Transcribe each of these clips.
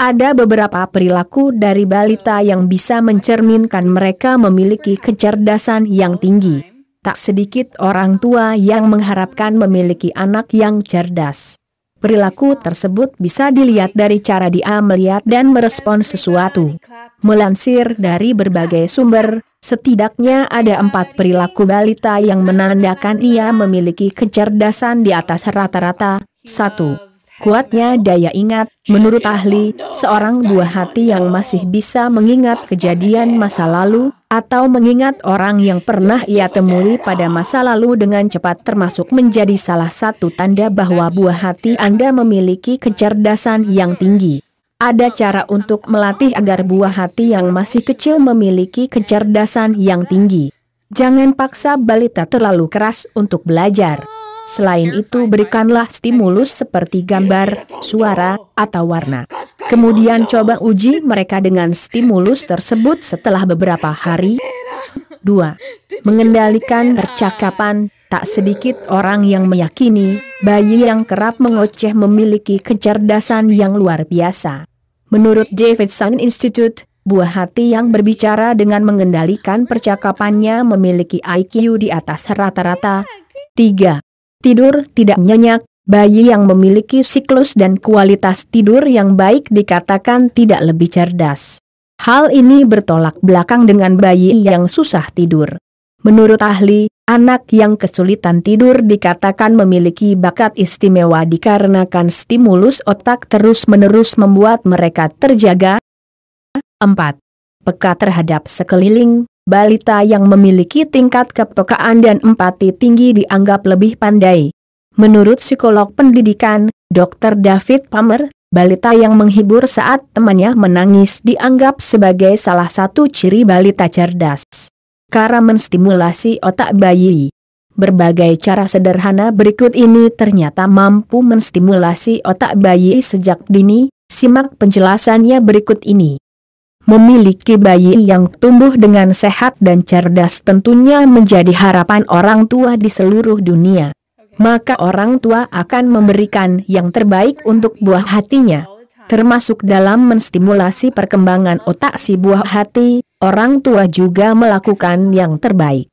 ada beberapa perilaku dari balita yang bisa mencerminkan mereka memiliki kecerdasan yang tinggi. Tak sedikit orang tua yang mengharapkan memiliki anak yang cerdas. Perilaku tersebut bisa dilihat dari cara dia melihat dan merespons sesuatu. Melansir dari berbagai sumber, setidaknya ada empat perilaku balita yang menandakan ia memiliki kecerdasan di atas rata-rata. 1. Kuatnya daya ingat, menurut ahli, seorang buah hati yang masih bisa mengingat kejadian masa lalu, atau mengingat orang yang pernah ia temui pada masa lalu dengan cepat termasuk menjadi salah satu tanda bahwa buah hati Anda memiliki kecerdasan yang tinggi. Ada cara untuk melatih agar buah hati yang masih kecil memiliki kecerdasan yang tinggi. Jangan paksa balita terlalu keras untuk belajar. Selain itu berikanlah stimulus seperti gambar, suara, atau warna. Kemudian coba uji mereka dengan stimulus tersebut setelah beberapa hari. 2. Mengendalikan percakapan Tak sedikit orang yang meyakini bayi yang kerap mengoceh memiliki kecerdasan yang luar biasa. Menurut Davidson Institute, buah hati yang berbicara dengan mengendalikan percakapannya memiliki IQ di atas rata-rata. 3. Tidur tidak nyenyak, bayi yang memiliki siklus dan kualitas tidur yang baik dikatakan tidak lebih cerdas. Hal ini bertolak belakang dengan bayi yang susah tidur. Menurut ahli, anak yang kesulitan tidur dikatakan memiliki bakat istimewa dikarenakan stimulus otak terus-menerus membuat mereka terjaga. 4. Peka terhadap sekeliling, balita yang memiliki tingkat kepekaan dan empati tinggi dianggap lebih pandai. Menurut psikolog pendidikan, Dr. David Palmer, balita yang menghibur saat temannya menangis dianggap sebagai salah satu ciri balita cerdas. Karena menstimulasi otak bayi Berbagai cara sederhana berikut ini ternyata mampu menstimulasi otak bayi sejak dini, simak penjelasannya berikut ini memiliki bayi yang tumbuh dengan sehat dan cerdas tentunya menjadi harapan orang tua di seluruh dunia. Maka orang tua akan memberikan yang terbaik untuk buah hatinya. Termasuk dalam menstimulasi perkembangan otak si buah hati, orang tua juga melakukan yang terbaik.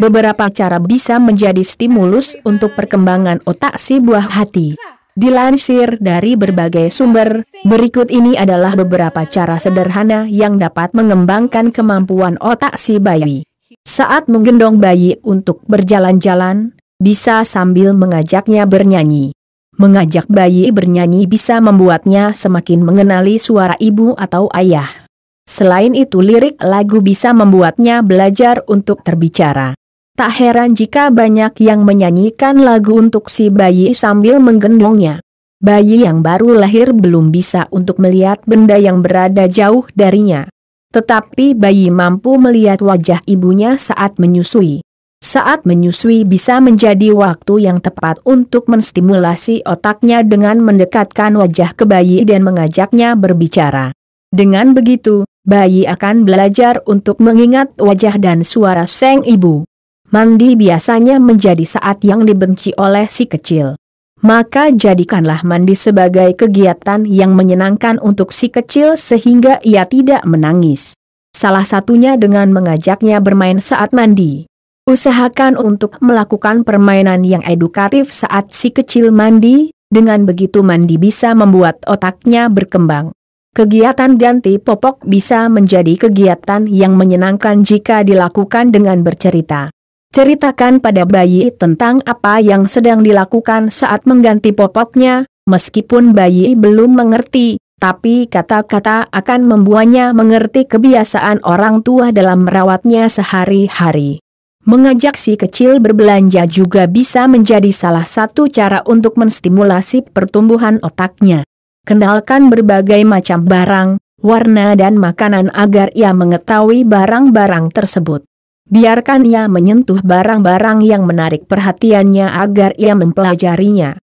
Beberapa cara bisa menjadi stimulus untuk perkembangan otak si buah hati. Dilansir dari berbagai sumber, berikut ini adalah beberapa cara sederhana yang dapat mengembangkan kemampuan otak si bayi. Saat menggendong bayi untuk berjalan-jalan, bisa sambil mengajaknya bernyanyi. Mengajak bayi bernyanyi bisa membuatnya semakin mengenali suara ibu atau ayah. Selain itu lirik lagu bisa membuatnya belajar untuk terbicara. Tak heran jika banyak yang menyanyikan lagu untuk si bayi sambil menggendongnya. Bayi yang baru lahir belum bisa untuk melihat benda yang berada jauh darinya. Tetapi bayi mampu melihat wajah ibunya saat menyusui. Saat menyusui bisa menjadi waktu yang tepat untuk menstimulasi otaknya dengan mendekatkan wajah ke bayi dan mengajaknya berbicara. Dengan begitu, bayi akan belajar untuk mengingat wajah dan suara sang ibu mandi biasanya menjadi saat yang dibenci oleh si kecil. Maka jadikanlah mandi sebagai kegiatan yang menyenangkan untuk si kecil sehingga ia tidak menangis. Salah satunya dengan mengajaknya bermain saat mandi. Usahakan untuk melakukan permainan yang edukatif saat si kecil mandi, dengan begitu mandi bisa membuat otaknya berkembang. Kegiatan ganti popok bisa menjadi kegiatan yang menyenangkan jika dilakukan dengan bercerita. Ceritakan pada bayi tentang apa yang sedang dilakukan saat mengganti popoknya, meskipun bayi belum mengerti, tapi kata-kata akan membuatnya mengerti kebiasaan orang tua dalam merawatnya sehari-hari. Mengajak si kecil berbelanja juga bisa menjadi salah satu cara untuk menstimulasi pertumbuhan otaknya. Kenalkan berbagai macam barang, warna dan makanan agar ia mengetahui barang-barang tersebut. Biarkan ia menyentuh barang-barang yang menarik perhatiannya agar ia mempelajarinya.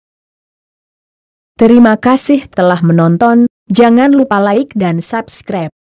Terima kasih telah menonton, jangan lupa like dan subscribe.